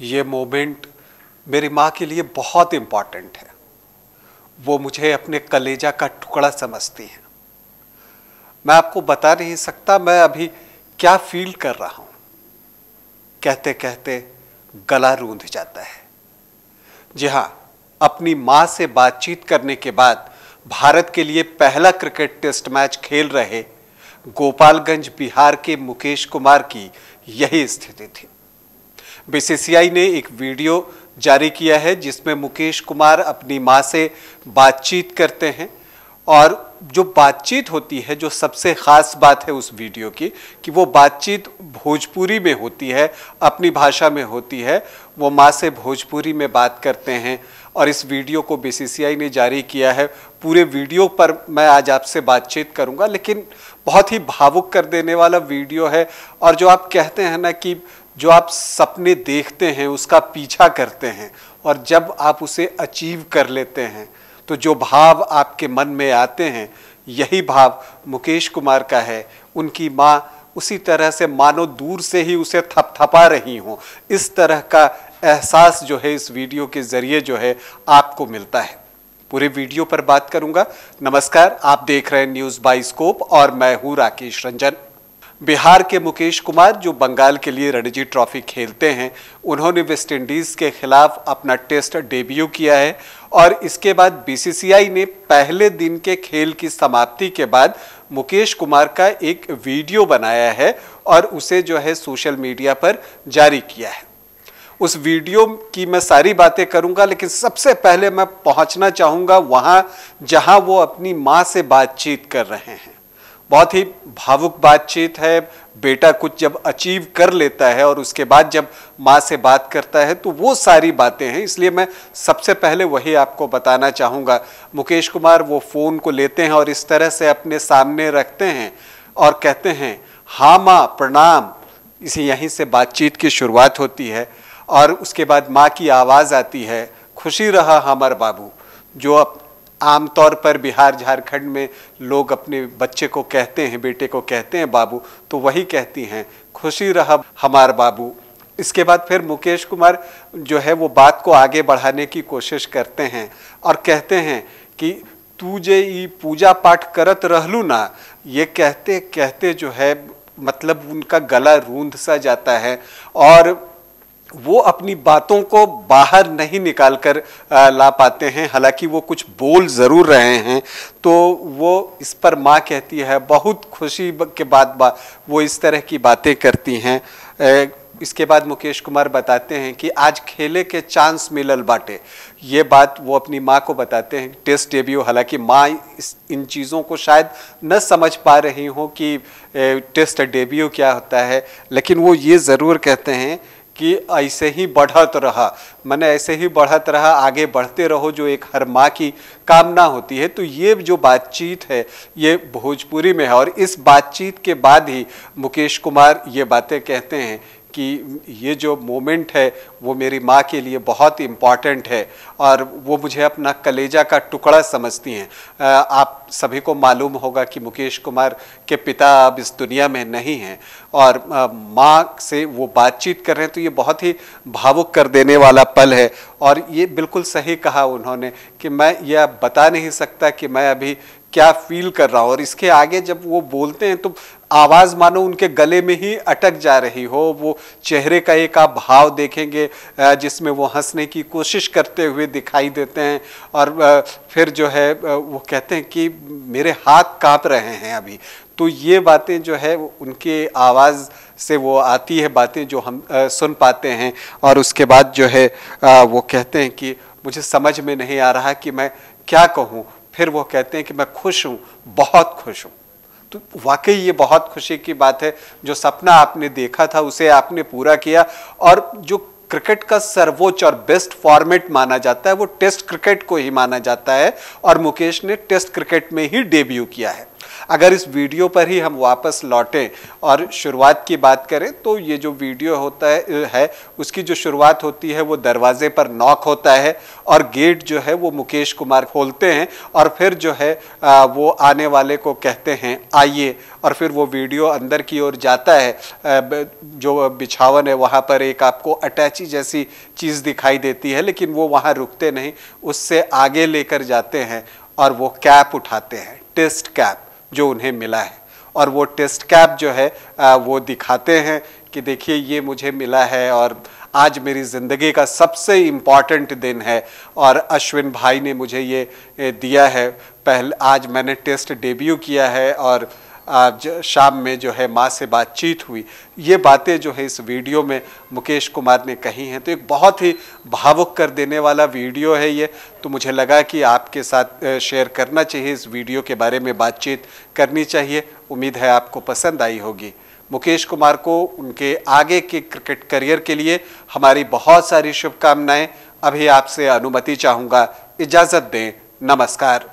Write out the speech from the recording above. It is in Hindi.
ये मोमेंट मेरी माँ के लिए बहुत इम्पॉर्टेंट है वो मुझे अपने कलेजा का टुकड़ा समझती हैं मैं आपको बता नहीं सकता मैं अभी क्या फील कर रहा हूँ कहते कहते गला रूंध जाता है जी हाँ अपनी माँ से बातचीत करने के बाद भारत के लिए पहला क्रिकेट टेस्ट मैच खेल रहे गोपालगंज बिहार के मुकेश कुमार की यही स्थिति थी बीसीसीआई ने एक वीडियो जारी किया है जिसमें मुकेश कुमार अपनी माँ से बातचीत करते हैं और जो बातचीत होती है जो सबसे ख़ास बात है उस वीडियो की कि वो बातचीत भोजपुरी में होती है अपनी भाषा में होती है वो माँ से भोजपुरी में बात करते हैं और इस वीडियो को बीसीसीआई ने जारी किया है पूरे वीडियो पर मैं आज आपसे बातचीत करूंगा लेकिन बहुत ही भावुक कर देने वाला वीडियो है और जो आप कहते हैं ना कि जो आप सपने देखते हैं उसका पीछा करते हैं और जब आप उसे अचीव कर लेते हैं तो जो भाव आपके मन में आते हैं यही भाव मुकेश कुमार का है उनकी माँ उसी तरह से मानो दूर से ही उसे थपथपा रही हों इस तरह का एहसास जो है इस वीडियो के ज़रिए जो है आपको मिलता है पूरे वीडियो पर बात करूंगा नमस्कार आप देख रहे हैं न्यूज़ बाई स्कोप और मैं हूँ राकेश रंजन बिहार के मुकेश कुमार जो बंगाल के लिए रणजी ट्रॉफी खेलते हैं उन्होंने वेस्टइंडीज़ के खिलाफ अपना टेस्ट डेब्यू किया है और इसके बाद बीसीसीआई ने पहले दिन के खेल की समाप्ति के बाद मुकेश कुमार का एक वीडियो बनाया है और उसे जो है सोशल मीडिया पर जारी किया है उस वीडियो की मैं सारी बातें करूंगा लेकिन सबसे पहले मैं पहुंचना चाहूंगा वहां जहां वो अपनी माँ से बातचीत कर रहे हैं बहुत ही भावुक बातचीत है बेटा कुछ जब अचीव कर लेता है और उसके बाद जब माँ से बात करता है तो वो सारी बातें हैं इसलिए मैं सबसे पहले वही आपको बताना चाहूँगा मुकेश कुमार वो फ़ोन को लेते हैं और इस तरह से अपने सामने रखते हैं और कहते हैं हाँ माँ प्रणाम इसी यहीं से बातचीत की शुरुआत होती है और उसके बाद माँ की आवाज़ आती है खुशी रहा हमार बाबू जो अब आमतौर पर बिहार झारखंड में लोग अपने बच्चे को कहते हैं बेटे को कहते हैं बाबू तो वही कहती हैं खुशी रहा हमार बाबू इसके बाद फिर मुकेश कुमार जो है वो बात को आगे बढ़ाने की कोशिश करते हैं और कहते हैं कि तू जे ये पूजा पाठ करत रहलू ना ये कहते कहते जो है मतलब उनका गला रूंध सा जाता है और वो अपनी बातों को बाहर नहीं निकाल कर ला पाते हैं हालांकि वो कुछ बोल ज़रूर रहे हैं तो वो इस पर माँ कहती है बहुत खुशी के बाद बा, वो इस तरह की बातें करती हैं इसके बाद मुकेश कुमार बताते हैं कि आज खेले के चांस मिलल बाटे ये बात वो अपनी माँ को बताते हैं टेस्ट डेब्यू हालांकि माँ इस इन चीज़ों को शायद न समझ पा रही हों कि टेस्ट डेब्यू क्या होता है लेकिन वो ये ज़रूर कहते हैं कि ऐसे ही बढ़त रहा मैंने ऐसे ही बढ़त रहा आगे बढ़ते रहो जो एक हर माँ की कामना होती है तो ये जो बातचीत है ये भोजपुरी में है और इस बातचीत के बाद ही मुकेश कुमार ये बातें कहते हैं कि ये जो मोमेंट है वो मेरी माँ के लिए बहुत इम्पॉर्टेंट है और वो मुझे अपना कलेजा का टुकड़ा समझती हैं आप सभी को मालूम होगा कि मुकेश कुमार के पिता अब इस दुनिया में नहीं हैं और माँ से वो बातचीत कर रहे हैं तो ये बहुत ही भावुक कर देने वाला पल है और ये बिल्कुल सही कहा उन्होंने कि मैं यह बता नहीं सकता कि मैं अभी क्या फील कर रहा हो और इसके आगे जब वो बोलते हैं तो आवाज़ मानो उनके गले में ही अटक जा रही हो वो चेहरे का एक आप भाव देखेंगे जिसमें वो हंसने की कोशिश करते हुए दिखाई देते हैं और फिर जो है वो कहते हैं कि मेरे हाथ काँप रहे हैं अभी तो ये बातें जो है उनके आवाज़ से वो आती है बातें जो हम सुन पाते हैं और उसके बाद जो है वो कहते हैं कि मुझे समझ में नहीं आ रहा कि मैं क्या कहूँ फिर वो कहते हैं कि मैं खुश हूँ बहुत खुश हूँ तो वाकई ये बहुत खुशी की बात है जो सपना आपने देखा था उसे आपने पूरा किया और जो क्रिकेट का सर्वोच्च और बेस्ट फॉर्मेट माना जाता है वो टेस्ट क्रिकेट को ही माना जाता है और मुकेश ने टेस्ट क्रिकेट में ही डेब्यू किया है अगर इस वीडियो पर ही हम वापस लौटें और शुरुआत की बात करें तो ये जो वीडियो होता है, है उसकी जो शुरुआत होती है वो दरवाजे पर नॉक होता है और गेट जो है वो मुकेश कुमार खोलते हैं और फिर जो है वो आने वाले को कहते हैं आइए और फिर वो वीडियो अंदर की ओर जाता है जो बिछावन है वहाँ पर एक आपको अटैची जैसी चीज़ दिखाई देती है लेकिन वो वहाँ रुकते नहीं उससे आगे लेकर जाते हैं और वो कैप उठाते हैं टेस्ट कैप जो उन्हें मिला है और वो टेस्ट कैप जो है वो दिखाते हैं कि देखिए ये मुझे मिला है और आज मेरी ज़िंदगी का सबसे इम्पॉर्टेंट दिन है और अश्विन भाई ने मुझे ये दिया है पहले आज मैंने टेस्ट डेब्यू किया है और शाम में जो है माँ से बातचीत हुई ये बातें जो है इस वीडियो में मुकेश कुमार ने कही हैं तो एक बहुत ही भावुक कर देने वाला वीडियो है ये तो मुझे लगा कि आपके साथ शेयर करना चाहिए इस वीडियो के बारे में बातचीत करनी चाहिए उम्मीद है आपको पसंद आई होगी मुकेश कुमार को उनके आगे के क्रिकेट करियर के लिए हमारी बहुत सारी शुभकामनाएं अभी आपसे अनुमति चाहूँगा इजाज़त दें नमस्कार